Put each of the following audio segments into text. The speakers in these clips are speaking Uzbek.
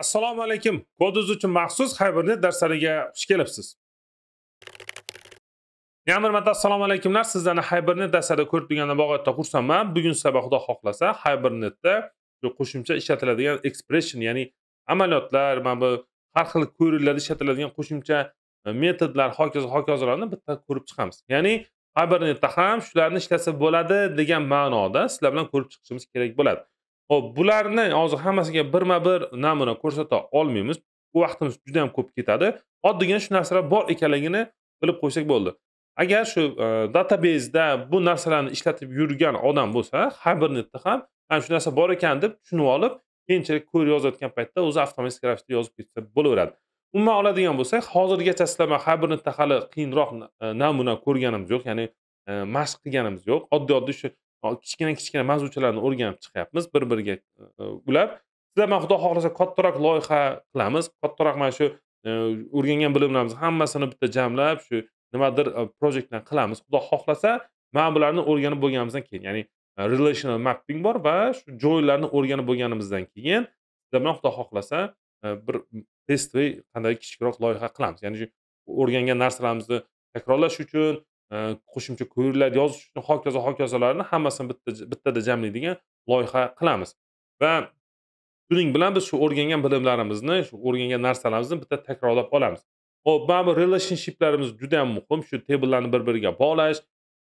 assalomu alaykum kod uchun maxsus haybernet darslariga xush kelibsiz yana bir marta assalomu alaykumlar sizlarni haybernet darslarida ko'rib turganimdan bog'atda xursandman bugun sabah xudo xohlasa haybernetda qo'shimcha ishlatiladigan expression ya'ni amaliyotlar mana bu har xil ko'rinishlarda ishlatiladigan qo'shimcha e, metodlar hokazo hokazolarni bitta ko'rib chiqamiz ya'ni haybernetda ham shularni ishlatsa bo'ladi degan ma'noda sizlar bilan ko'rib chiqishimiz kerak bo'ladi ho'p bularni hozir hammasiga birma bir namuna ko'rsata olmaymiz vaqtimiz juda ham ko'p ketadi oddiygina shu narsalar bor ekanligini bilib qo'ysak bo'ldi agar shu e, databezda bu narsalarni ishlatib yurgan odam bo'lsa har bir netda ham ana shu narsa bor ekan deb tushunib olib keyinchalik ko'r yozayotgan paytda o'zi avtomatik ravishda yozib ketsa bo'laveradi umuman oladigan bo'lsak hozirgacha sizlar netda hali qiyinroq e, namuna ko'rganimiz yo'q ya'ni e, mashq qilganimiz yo'q oddiy oddiy shu kichkina kichkina mavzuchalarni o'rganib chiqyapmiz bir biriga e, e, ulab sizlar bilan xudo xohlasa kattaroq loyiha qilamiz kattaroq mana shu e, o'rgangan bilimlarimizni hammasini bitta jamlab shu nimadir projektdan qilamiz xudo xohlasa mana bularni o'rganib bo'lganimizdan keyin ya'ni relational mapping bor va shu joylarni o'rganib bo'lganimizdan keyin sizlar bilan xudo xohlasa bir testовый qanday kichikroq loyiha qilamiz ya'ni o'rgangan narsalarimizni takrorlash uchun qo'shimcha ko'riklar yozish uchun hokazo hokazolarni hammasini bitta bittada jamlaydigan loyiha qilamiz va shuning bilan biz shu o'rgangan bilimlarimizni shu o'rgangan narsalarimizni bitta takrorlab olamiz ho'p bu relationshiplarimiz juda yam muhim shu tebllarni bir biriga bog'lash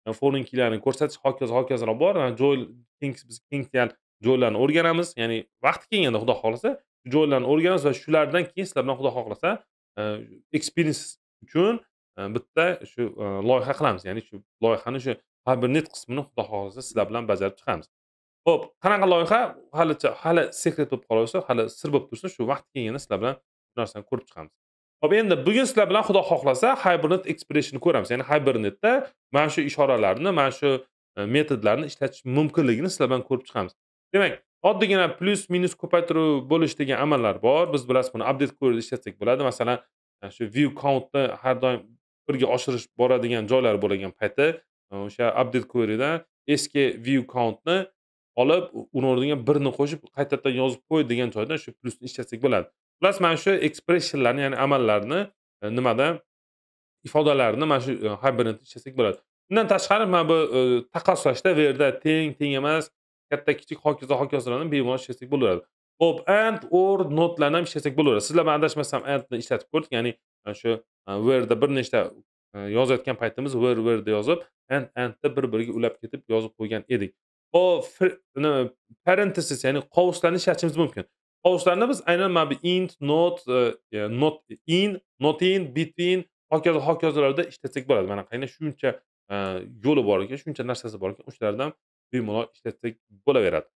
e, forinkilarni ko'rsatish hokazo hokazolar bor biz kengyan joylarni o'rganamiz ya'ni vaqti kelganda xudo xohlasa joylarni o'rganamiz va shulardan keyin sizlar bilan xudo xohlasa e, experience uchun Э, bitta shu, e, loyiha qilamiz, ya'ni shu loyihani shu net qismini xudo xohlasa sizlar bilan bajarib chiqamiz. Xo'p, qanaqa loyiha? Halicha hali sekret bo'lib qolaversa, hali sir bo'lib tursin, shu vaqt kelganda sizlar bilan bu narsani ko'rib chiqamiz. Xo'p, endi bugun sizlar bilan xudo xohlasa hybrid expressionni ko'ramiz. Ya'ni hibernate mana shu ishoralarni, mana shu e, metodlarni ishlatish mumkinligini sizlar bilan ko'rib chiqamiz. Demak, oddiygina plus minus ko'paytiruv bo'lish degan amallar bor. Biz bilasiz buni update query'da ishlatsak bo'ladi. Masalan, e, shu view countni har doim birga oshirish boradigan joylar bo'lgan paytda e, o'sha update querydan eski view countni olib uni o'rniga birni qo'shib qaytadan yozib qo'y degan joydan shu plyusni ishlatsak bo'ladi xullas mana shu expressionlarni ya'ni amallarni e, nimada ifodalarni mana shu e, hybrid ishlatsak bo'ladi undan tashqari mana bu taqqoslashda bu yerda teng teng emas katta kichik hokazo hokazolarni bemalol ishlatsak bo'laveradi ho'p and or notlarni ham ishlatsak bo'laveradi sizlar man adashmasam andni ishlatib ko'rdik ya'ni shu verda э, yerda bir nechta э, yozayotgan paytimiz ver ver yozib and and bir biriga ulab ketib yozib qo'ygan edik bu parentesis ya'ni qovuslarni ishlatishimiz mumkin qovuslarni biz aynan mana bu int not e, e, not in not in between hokazo hokazolarda ishlatsak bo'ladi mana qarang shuncha e, yo'li bor ekan shuncha narsasi bor ekan o'shalardan bemalol ishlatsak bo'laveradi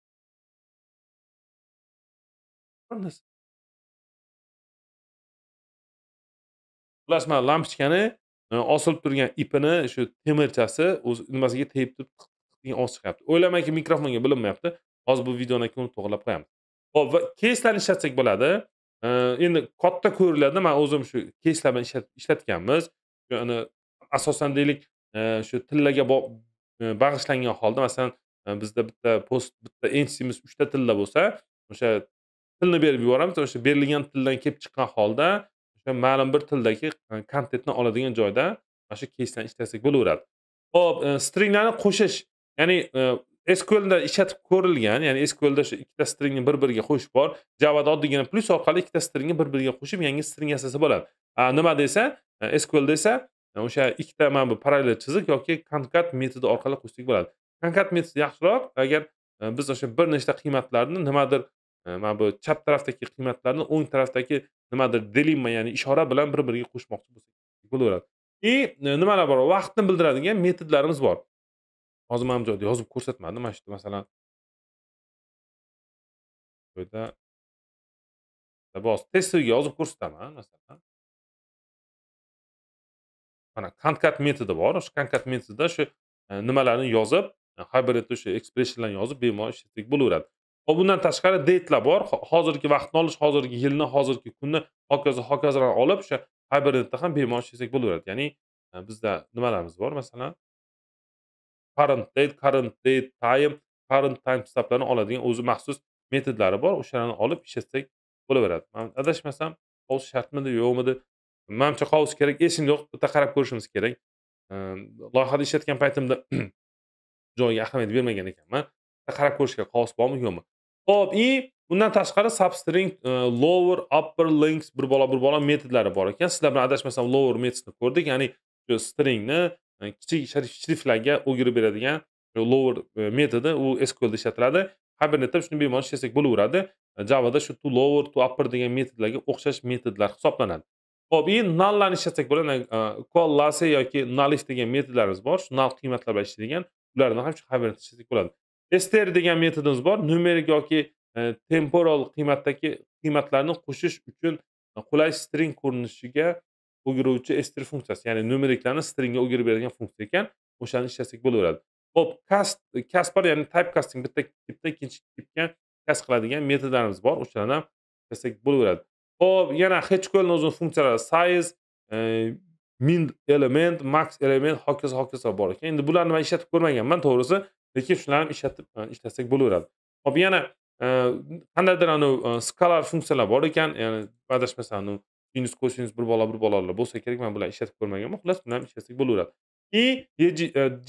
plasma lampochkani e, osilib turgan ipini shu temirchasi o'zi nimasiga tegib turib degan ovoz chiqyapti o'ylamanki mikrofonga bilinmayapti hozir bu videoni keyin to'g'irlab qo'yamiz ho'p va keyslarni ishlatsak bo'ladi e, endi katta ko'riladi man o'zim shu keyslar bilan ishlatganmiz asosan deylik e, shu tillaga bag'ishlangan holda masalan bizda bitta post bitta entitimiz uchta tilda bo'lsa o'sha tilni berib yuboramiz o'sha berilgan tildan kelib chiqqan holda o'sha ma'lum bir tildagi e, kontentni oladigan joyda mana shu keysdan ishlasak bo'laveradi ho'p e, stringlarni qo'shish ya'ni e, sqlda ishlatib ko'rilgan ya'ni sqlda shu ikkita stringni bir biriga qo'shish bor javada oddiygina plyus orqali ikkita stringni bir biriga qo'shib yangi string yasasa bo'ladi nima desa sqlda esa o'sha ikkita mana bu parallel chiziq yoki konkat metodi orqali qo'shsak bo'ladi konkat metodi yaxshiroq agar biz o'sha bir nechta qiymatlarni nimadir mana bu chap tarafdagi qiymatlarni o'ng tarafdagi nimadir dilemma ya'ni ishora bilan bir biriga qo'shmoqchi bo'lsak bo'laveradi и nimalar bor vaqtni bildiradigan metodlarimiz bor hozir mana bu joyda yozib ko'rsatmadim mana shu masalan testga yozib ko'rsataman masalan mana konkat metodi bor o'sha konkat metodida shu e, nimalarni yozib e, hybrid o'sha ekspressiyani yozib bemalol ishlatsak bo'laveradi va bundan tashqari deytlar bor hozirgi vaqtni olish hozirgi yilni hozirgi kunni hokazo hokazolarni olib o'sha hybridda ham bemalol ishlasak bo'laveradi ya'ni e, bizda nimalarimiz bor masalan current date current date time current time hisoblarni oladigan o'zi maxsus metodlari bor o'shalarni olib ishlatsak bo'laveradi man adashmasam hovuz shartmidi yo'qmidi manimcha qog'oz kerak esimda yo'q bitta qarab ko'rishimiz kerak e, loyihada ishlatgan paytimda joyiga ahamiyat bermagan ekanman qarab ko'rish kerak qog'oz bormi yo'qmi ho'p и undan tashqari substring e, lower upper links bir bola bir bola metodlari bor ekan sizlar bilan adashmasam lower metodni ko'rdik ya'ni shu stringni e, kichik shriftlarga o'girib beradigan e, lower metodi u sqlda ishlatiladi kabinetda shuni bemalol ishlasak bo'laveradi javada shu to lower to upper degan metodlarga o'xshash metodlar hisoblanadi ho'p и nullarni ishlatsak bo'ladi kollase yoki nalif degan metodlarimiz bor shu nal qiymatlar bilan ishlaydigan ularni ham shu kabinetda ishlasak bo'ladi STR degan metodimiz bor numerik yoki e, temporal qiymatdagi qiymatlarni qo'shish uchun qulay string ko'rinishiga o'giruvchi str funksiyasi ya'ni numeriklarni stringga o'girib beradigan funksiya ekan o'shani ishlatsak bo'laveradi ho'p cast kaspar ya'ni type casting bitta tipda ikkinchi tipga kast qiladigan metodlarimiz bor o'shalarni ham ishlatsak bo'laveradi ho'p yana ko'lning o'zini funksiyalari size e, min element max element hokazo hokazo bor ekan endi bularni man ishlatib ko'rmaganman to'g'risi lekin shularni ishlatib e, ishlatsak bo'laveradi hop yana e, qandaydir anavi e, skalar funksiyalar bor ekan ya'ni adashmasam anavi sinus kosinus bir bola bir bolalar bo'lsa kerak man bularni ishlatib ko'rmaganman xullas buni ham ishlatsak bo'laveradi и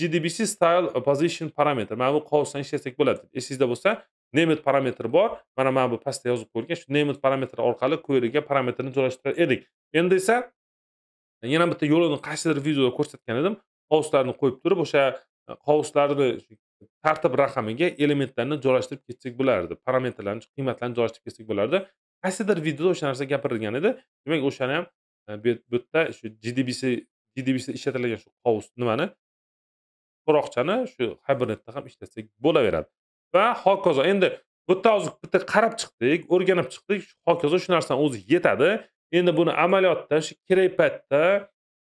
gdbc style position parametr mana bu qovusdan ishlatsak bo'ladi esingizda bo'lsa nemet parametri bor mana mana bu pastda yozib qo'yilgan shu nemet parametri orqali quyiga parametrni joylashtirar edik endi esa yana bitta yo'lini qaysidir videoda ko'rsatgan edim qovuslarni qo'yib turib o'sha qovuslarni tartib raqamiga elementlarni joylashtirib ketsak bo'lardi parametrlarni qiymatlarni joylashtirib ketsak bo'lardi qaysidir videoda o'sha narsa gapirilgan edi demak o'shani ham e, bu yerda shu gdbc gdbc ishlatilgan shu qovus nimani so'roqchani shu hibernetda ham ishlatsak bo'laveradi va hokazo endi bu yerda hozir bitta qarab chiqdik o'rganib chiqdik hokazo shu narsani o'zi yetadi endi buni amaliyotda shu kerak paytda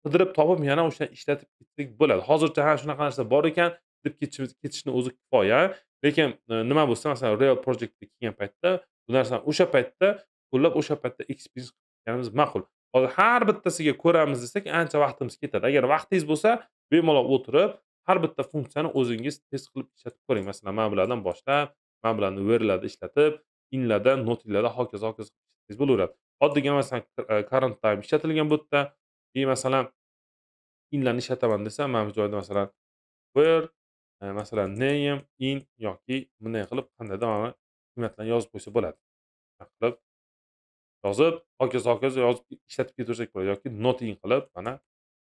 qidirib topib yana o'shani ishlatib ketsak bo'ladi hozircha ha shunaqa narsa bor ekan deb ketishni o'zi kifoya lekin e, nima bo'lsa masalan real projektga kelgan paytda bu narsani o'sha paytda qo'llab o'sha paytda eksperiens qilganimiz ma'qul hozir har bittasiga ko'ramiz desak ancha vaqtimiz ketadi agar vaqtingiz bo'lsa bemalol o'tirib har bitta funksiyani o'zingiz test qilib ishlatib ko'ring masalan mana bulardan boshlab mana bularni verlarda ishlatib inlarda notinglarda hokazo hokazo bo'laveradi oddiygina masalan e, current time ishlatilgan bu yerda и masalan inlarni ishlataman desa mana bu joyda masalan where masalan name in yoki bunday qilib qandaydir mana qiymatlarni yozib qo'ysa bo'ladi qilib yozib hokazo hokazo yozib ishlatib ketaversak bo'ladi yoki noting qilib mana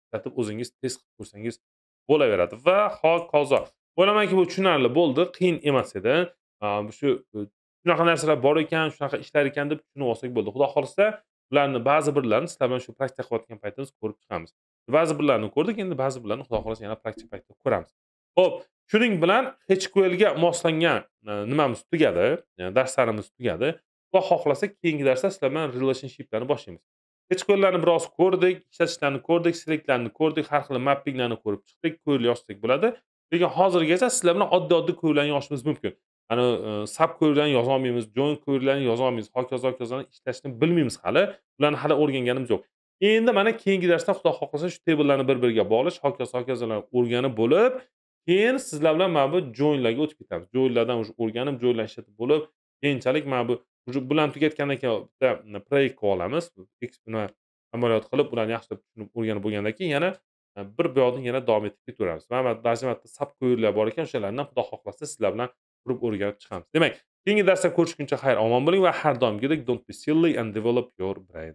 ishlatib o'zingiz test qilib ko'rsangiz bo'laveradi va hokazo o'ylamanki bu tushunarli bo'ldi qiyin emas edi shu shunaqa narsalar bor ekan shunaqa ishlar ekan deb tushunib olsak bo'ldi xudo xohlasa ularni ba'zi birlarini sizlar bilan shu praktika qilayotgan paytimiz ko'rib chiqamiz ba'zi birlarini ko'rdik endi ba'zi birlarini xudo xohlasa yana praktika paytida ko'ramiz ho'p shuning bilan ga moslangan e, nimamiz tugadi yani e, darslarimiz tugadi va xohlasak keyingi darsda sizlar bilan relationshiplarni boshlaymiz hechqllarni biroz ko'rdik ishlatishlarni ko'rdik seleklarni ko'rdik har xil mappinglarni ko'rib chiqdik ko'rib yozsak bo'ladi lekin hozirgacha sizlar bilan oddiy oddiy qurilani yozishimiz mumkin ani e, sab qurilani yozolmaymiz join qurilani yozolmaymiz hokazo hokazo ishlashni bilmaymiz hali ularni hali o'rganganimiz yo'q endi mana keyingi darsda xudo xohlasa shu tebllarni bir biriga bog'lash hokazo hokazolarni o'rganib bo'lib keyin sizlar bilan mana bu joinlarga o'tib ketamiz joinlardan уже o'rganib joinlar ishlatib bo'lib keyinchalik mana bu уже bularni tugatgandan keyin bitta hm, qilib olamiz buni amaliyot qilib ularni yaxshilab tushunib o'rganib bo'lgandan keyin yana hm, bir bu yana davom etib ketaveramiz mana ba'zi marta sab ko'yirlar bor ekan o'shalardan xudo xohlasa sizlar bilan turib o'rganib chiqamiz demak keyingi darsda ko'rishguncha xayr omon bo'ling va har doimgidek don't be silly and develop your brain